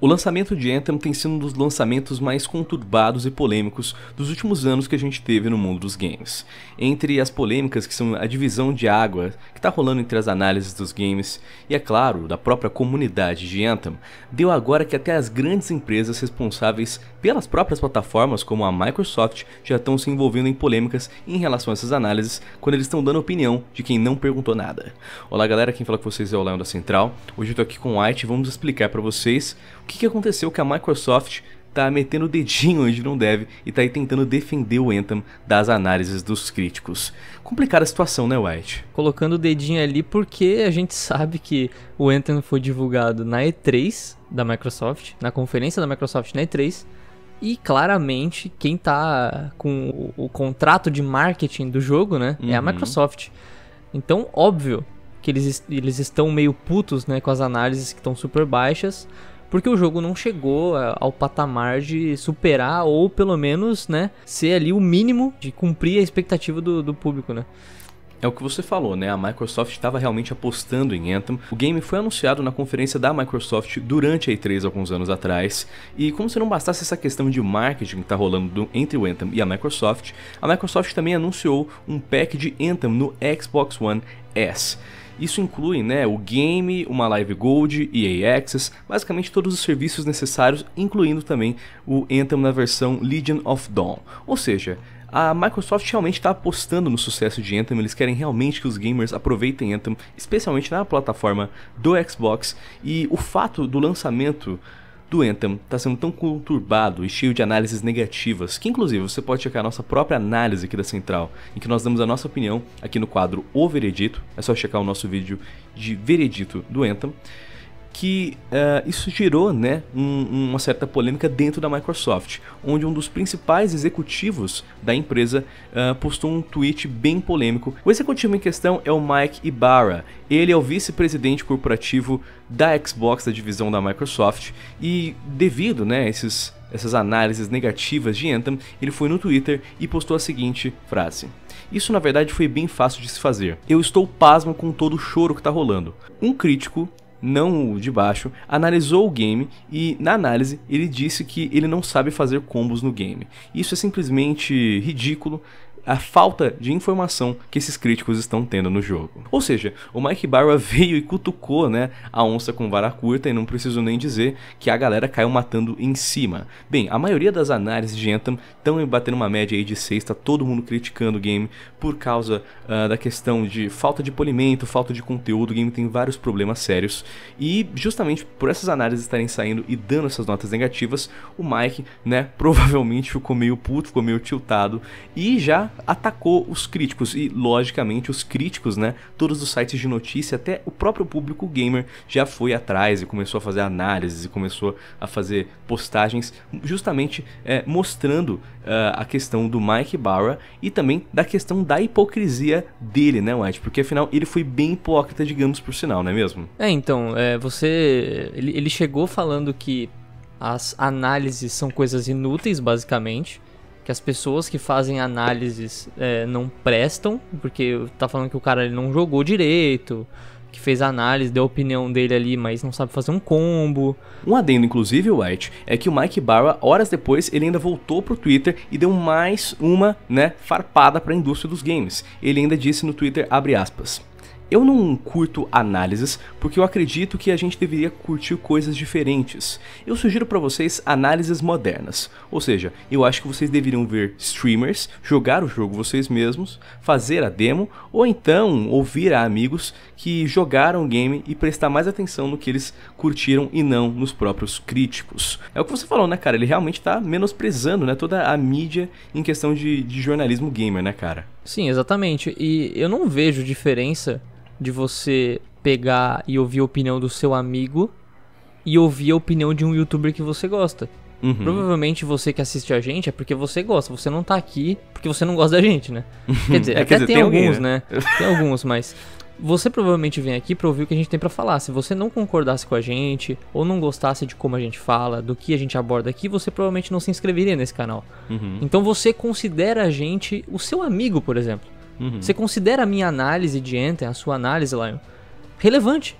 O lançamento de Anthem tem sido um dos lançamentos mais conturbados e polêmicos dos últimos anos que a gente teve no mundo dos games. Entre as polêmicas que são a divisão de água que está rolando entre as análises dos games e, é claro, da própria comunidade de Anthem, deu agora que até as grandes empresas responsáveis pelas próprias plataformas, como a Microsoft, já estão se envolvendo em polêmicas em relação a essas análises, quando eles estão dando opinião de quem não perguntou nada. Olá galera, quem fala com vocês é o Lion da Central, hoje eu estou aqui com o White e vamos explicar para vocês que, que aconteceu que a Microsoft tá metendo o dedinho onde não deve e tá aí tentando defender o Anthem das análises dos críticos. Complicada a situação, né, White? Colocando o dedinho ali porque a gente sabe que o Anthem foi divulgado na E3 da Microsoft, na conferência da Microsoft na E3, e claramente quem tá com o, o contrato de marketing do jogo, né, uhum. é a uhum. Microsoft. Então, óbvio que eles, eles estão meio putos, né, com as análises que estão super baixas porque o jogo não chegou ao patamar de superar ou pelo menos, né, ser ali o mínimo de cumprir a expectativa do, do público, né. É o que você falou, né? A Microsoft estava realmente apostando em Anthem. O game foi anunciado na conferência da Microsoft durante a E3 alguns anos atrás. E como se não bastasse essa questão de marketing que está rolando do, entre o Anthem e a Microsoft, a Microsoft também anunciou um pack de Anthem no Xbox One S. Isso inclui né, o game, uma Live Gold, EA Access, basicamente todos os serviços necessários, incluindo também o Anthem na versão Legion of Dawn. Ou seja, a Microsoft realmente está apostando no sucesso de Anthem, eles querem realmente que os gamers aproveitem Anthem, especialmente na plataforma do Xbox, e o fato do lançamento do Anthem está sendo tão conturbado e cheio de análises negativas que, inclusive, você pode checar a nossa própria análise aqui da Central, em que nós damos a nossa opinião aqui no quadro O Veredito. É só checar o nosso vídeo de Veredito do Anthem que uh, isso gerou né, um, uma certa polêmica dentro da Microsoft, onde um dos principais executivos da empresa uh, postou um tweet bem polêmico. O executivo em questão é o Mike Ibarra, ele é o vice-presidente corporativo da Xbox, da divisão da Microsoft, e devido né, a esses, essas análises negativas de Anthem, ele foi no Twitter e postou a seguinte frase. Isso na verdade foi bem fácil de se fazer. Eu estou pasmo com todo o choro que está rolando. Um crítico não o de baixo, analisou o game e na análise ele disse que ele não sabe fazer combos no game. Isso é simplesmente ridículo, a falta de informação que esses críticos estão tendo no jogo. Ou seja, o Mike Barra veio e cutucou né, a onça com vara curta e não preciso nem dizer que a galera caiu matando em cima. Bem, a maioria das análises de Anthem estão batendo uma média aí de 6, tá todo mundo criticando o game por causa uh, da questão de falta de polimento, falta de conteúdo, o game tem vários problemas sérios e justamente por essas análises estarem saindo e dando essas notas negativas, o Mike, né, provavelmente ficou meio puto, ficou meio tiltado e já atacou os críticos e, logicamente, os críticos, né, todos os sites de notícia, até o próprio público gamer já foi atrás e começou a fazer análises e começou a fazer postagens justamente é, mostrando uh, a questão do Mike Barra e também da questão da hipocrisia dele, né, White? Porque afinal ele foi bem hipócrita, digamos por sinal, não é mesmo? É, então, é, você. Ele, ele chegou falando que as análises são coisas inúteis, basicamente que as pessoas que fazem análises é, não prestam, porque tá falando que o cara ele não jogou direito, que fez a análise, deu a opinião dele ali, mas não sabe fazer um combo. Um adendo, inclusive, White, é que o Mike Barra, horas depois, ele ainda voltou pro Twitter e deu mais uma, né, farpada para a indústria dos games. Ele ainda disse no Twitter, abre aspas, eu não curto análises porque eu acredito que a gente deveria curtir coisas diferentes. Eu sugiro para vocês análises modernas, ou seja, eu acho que vocês deveriam ver streamers, jogar o jogo vocês mesmos, fazer a demo ou então ouvir a amigos que jogaram o game e prestar mais atenção no que eles curtiram e não nos próprios críticos. É o que você falou, né, cara? Ele realmente tá menosprezando, né, toda a mídia em questão de, de jornalismo gamer, né, cara? Sim, exatamente. E eu não vejo diferença de você pegar e ouvir a opinião do seu amigo e ouvir a opinião de um youtuber que você gosta. Uhum. Provavelmente você que assiste a gente é porque você gosta. Você não tá aqui porque você não gosta da gente, né? Quer dizer, é, quer até dizer, tem, tem, alguns, alguém, né? né? tem alguns, mas você provavelmente vem aqui pra ouvir o que a gente tem para falar. Se você não concordasse com a gente, ou não gostasse de como a gente fala, do que a gente aborda aqui, você provavelmente não se inscreveria nesse canal. Uhum. Então você considera a gente o seu amigo, por exemplo. Uhum. Você considera a minha análise de Anthem, a sua análise, Lion, relevante.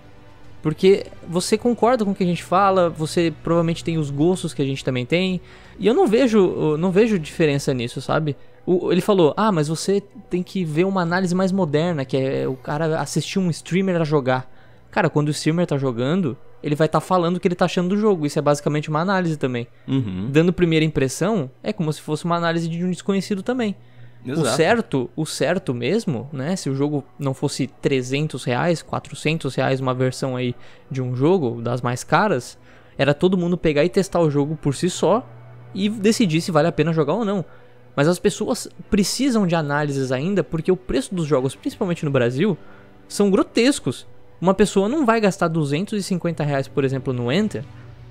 Porque você concorda com o que a gente fala, você provavelmente tem os gostos que a gente também tem. E eu não vejo, não vejo diferença nisso, sabe? O, ele falou: "Ah, mas você tem que ver uma análise mais moderna, que é o cara assistir um streamer a jogar". Cara, quando o streamer tá jogando, ele vai estar tá falando o que ele tá achando do jogo. Isso é basicamente uma análise também. Uhum. Dando primeira impressão, é como se fosse uma análise de um desconhecido também. Exato. O certo, o certo mesmo, né? Se o jogo não fosse 300 reais, 400 reais uma versão aí de um jogo, das mais caras, era todo mundo pegar e testar o jogo por si só e decidir se vale a pena jogar ou não. Mas as pessoas precisam de análises ainda porque o preço dos jogos, principalmente no Brasil, são grotescos. Uma pessoa não vai gastar 250 reais, por exemplo, no Enter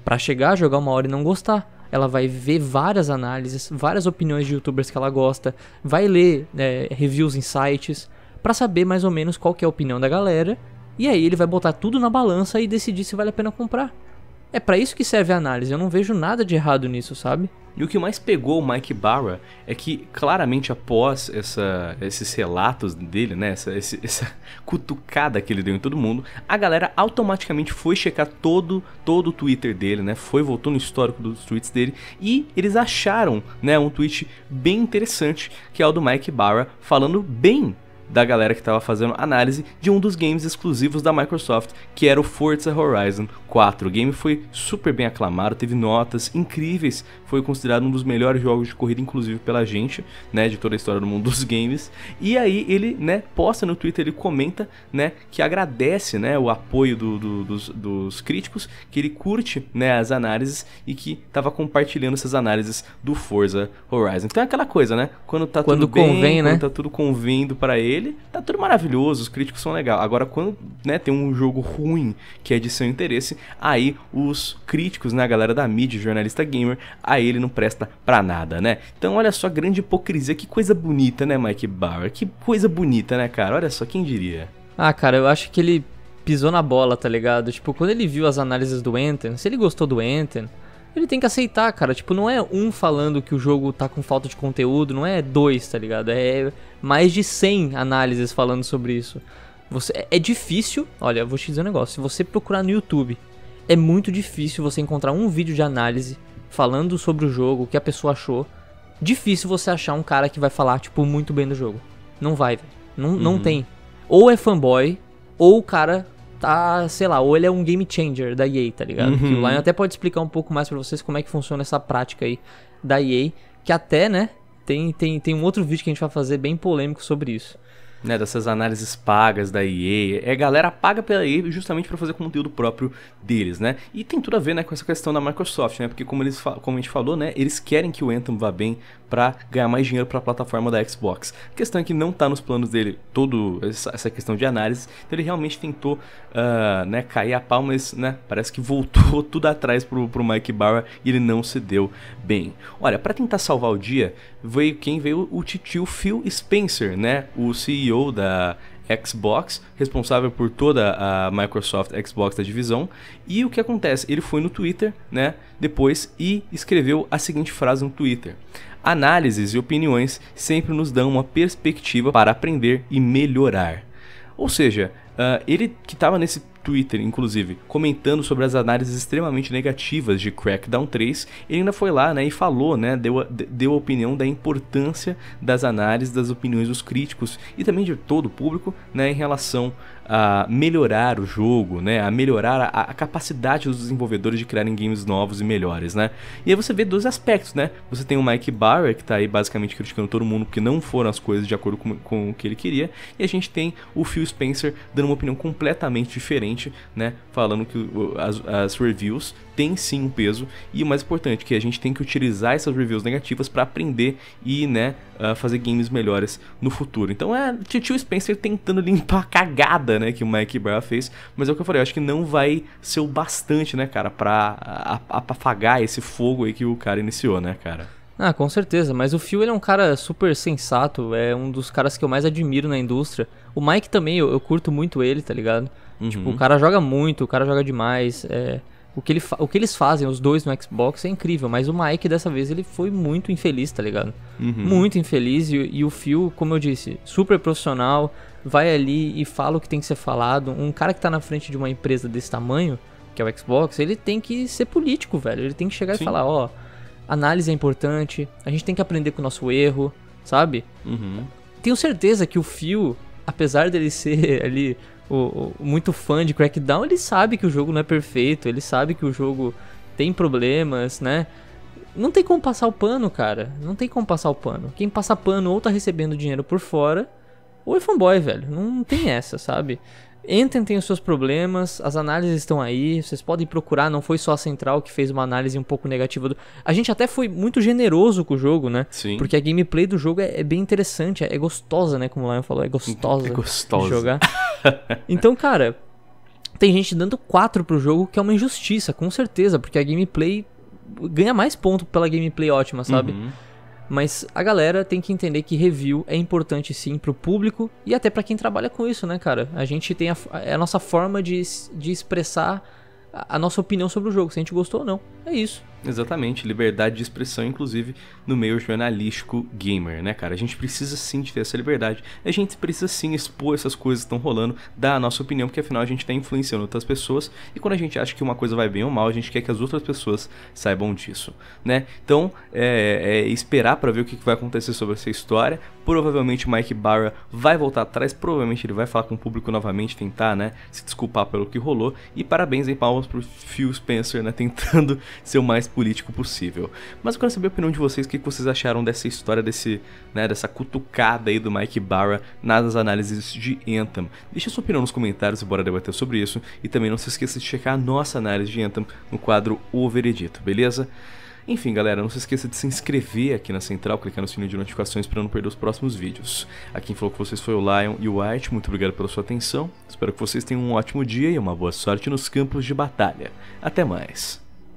para chegar a jogar uma hora e não gostar ela vai ver várias análises, várias opiniões de youtubers que ela gosta, vai ler é, reviews em sites para saber mais ou menos qual é a opinião da galera, e aí ele vai botar tudo na balança e decidir se vale a pena comprar. É para isso que serve a análise, eu não vejo nada de errado nisso, sabe? E o que mais pegou o Mike Barra é que, claramente, após essa, esses relatos dele, né, essa, esse, essa cutucada que ele deu em todo mundo, a galera automaticamente foi checar todo, todo o Twitter dele, né, foi voltou no histórico dos tweets dele e eles acharam, né, um tweet bem interessante, que é o do Mike Barra falando bem da galera que estava fazendo análise de um dos games exclusivos da Microsoft, que era o Forza Horizon 4. O game foi super bem aclamado, teve notas incríveis, foi considerado um dos melhores jogos de corrida, inclusive pela gente, né, de toda a história do mundo dos games. E aí ele, né, posta no Twitter, ele comenta, né, que agradece, né, o apoio do, do, dos, dos críticos, que ele curte, né, as análises e que estava compartilhando essas análises do Forza Horizon. Então é aquela coisa, né, quando tá quando tudo convém, bem, né? quando tá tudo convindo para ele, dele, tá tudo maravilhoso, os críticos são legais. Agora, quando né, tem um jogo ruim que é de seu interesse, aí os críticos, né, a galera da mídia, jornalista gamer, aí ele não presta pra nada, né? Então, olha só a grande hipocrisia, que coisa bonita, né, Mike Bauer? Que coisa bonita, né, cara? Olha só, quem diria? Ah, cara, eu acho que ele pisou na bola, tá ligado? Tipo, quando ele viu as análises do Enten, se ele gostou do Enten, ele tem que aceitar, cara. Tipo, não é um falando que o jogo tá com falta de conteúdo, não é dois, tá ligado? É mais de 100 análises falando sobre isso. Você, é, é difícil, olha, vou te dizer um negócio, se você procurar no YouTube, é muito difícil você encontrar um vídeo de análise falando sobre o jogo, o que a pessoa achou. Difícil você achar um cara que vai falar, tipo, muito bem do jogo. Não vai, velho. Não, uhum. não tem. Ou é fanboy, ou o cara tá, sei lá, ou ele é um game changer da EA, tá ligado? Uhum. Que o Lion até pode explicar um pouco mais para vocês como é que funciona essa prática aí da EA, que até, né, tem, tem, tem um outro vídeo que a gente vai fazer bem polêmico sobre isso né, dessas análises pagas da EA. É galera paga pela EA justamente para fazer conteúdo próprio deles, né? E tem tudo a ver, né, com essa questão da Microsoft, né? Porque como eles como a gente falou, né, eles querem que o Anthem vá bem para ganhar mais dinheiro para a plataforma da Xbox. A questão é que não tá nos planos dele todo essa, questão de análise. Então ele realmente tentou, uh, né, cair a pau, mas, né, parece que voltou tudo atrás pro, pro Mike Barra e ele não se deu bem. Olha, para tentar salvar o dia, veio quem veio o titio Phil Spencer, né, o CEO CEO da Xbox, responsável por toda a Microsoft Xbox da divisão. E o que acontece? Ele foi no Twitter, né, depois e escreveu a seguinte frase no Twitter: Análises e opiniões sempre nos dão uma perspectiva para aprender e melhorar. Ou seja, uh, ele que estava nesse Twitter, inclusive, comentando sobre as análises extremamente negativas de Crackdown 3, ele ainda foi lá né, e falou, né, deu, a, deu a opinião da importância das análises, das opiniões dos críticos e também de todo o público né, em relação a melhorar o jogo, né? A melhorar a, a, capacidade dos desenvolvedores de criarem games novos e melhores, né? E aí você vê dois aspectos, né? Você tem o Mike Barra, que tá aí basicamente criticando todo mundo porque não foram as coisas de acordo com, com o que ele queria, e a gente tem o Phil Spencer dando uma opinião completamente diferente, né? Falando que as, as reviews têm sim um peso, e o mais importante, que a gente tem que utilizar essas reviews negativas para aprender e, né, uh, fazer games melhores no futuro. Então é Tio Spencer tentando limpar a cagada, né, que o Mike Brown fez, mas é o que eu falei, eu acho que não vai ser o bastante, né, cara, pra apagar esse fogo aí que o cara iniciou, né, cara? Ah, com certeza, mas o Phil ele é um cara super sensato, é um dos caras que eu mais admiro na indústria. O Mike também, eu, eu curto muito ele, tá ligado? Tipo, uhum. Tipo, o cara joga muito, o cara joga demais, é... O que, ele o que eles fazem, os dois no Xbox, é incrível, mas o Mike dessa vez ele foi muito infeliz, tá ligado? Uhum. Muito infeliz e, e o Phil, como eu disse, super profissional, vai ali e fala o que tem que ser falado. Um cara que tá na frente de uma empresa desse tamanho, que é o Xbox, ele tem que ser político, velho. Ele tem que chegar Sim. e falar, ó, análise é importante, a gente tem que aprender com o nosso erro, sabe? Uhum. Tenho certeza que o Phil apesar dele ser ali o, o, muito fã de Crackdown, ele sabe que o jogo não é perfeito, ele sabe que o jogo tem problemas, né? Não tem como passar o pano, cara. Não tem como passar o pano. Quem passa pano ou tá recebendo dinheiro por fora, ou é fanboy, velho. Não tem essa, sabe? Entrem, os seus problemas, as análises estão aí, vocês podem procurar, não foi só a Central que fez uma análise um pouco negativa. Do... A gente até foi muito generoso com o jogo, né? Sim. Porque a gameplay do jogo é, é bem interessante, é, é, gostosa, né? Como o Lion falou, é gostosa, é gostosa. jogar. então, cara, tem gente dando 4 pro jogo, que é uma injustiça, com certeza, porque a gameplay ganha mais ponto pela gameplay ótima, sabe? Uhum. Mas a galera tem que entender que review é importante sim pro público e até para quem trabalha com isso, né, cara? A gente tem a, é a nossa forma de, de expressar a, a nossa opinião sobre o jogo, se a gente gostou ou não. É isso. Exatamente, liberdade de expressão, inclusive no meio jornalístico gamer, né, cara? A gente precisa sim de ter essa liberdade, a gente precisa sim expor essas coisas que estão rolando, dar a nossa opinião, porque afinal a gente está influenciando outras pessoas e quando a gente acha que uma coisa vai bem ou mal, a gente quer que as outras pessoas saibam disso, né? Então, é, é esperar para ver o que vai acontecer sobre essa história. Provavelmente Mike Barra vai voltar atrás, provavelmente ele vai falar com o público novamente, tentar, né, se desculpar pelo que rolou. E parabéns em palmas pro Phil Spencer, né, tentando ser o mais político possível. Mas eu quero saber a opinião de vocês, o que vocês acharam dessa história, desse, né, dessa cutucada aí do Mike Barra nas análises de Anthem. Deixa sua opinião nos comentários e bora debater sobre isso. E também não se esqueça de checar a nossa análise de Anthem no quadro O Veredito, beleza? Enfim, galera, não se esqueça de se inscrever aqui na Central, clicar no sininho de notificações para não perder os próximos vídeos. Aqui quem falou com vocês foi o Lion e o White, muito obrigado pela sua atenção. Espero que vocês tenham um ótimo dia e uma boa sorte nos campos de batalha. Até mais!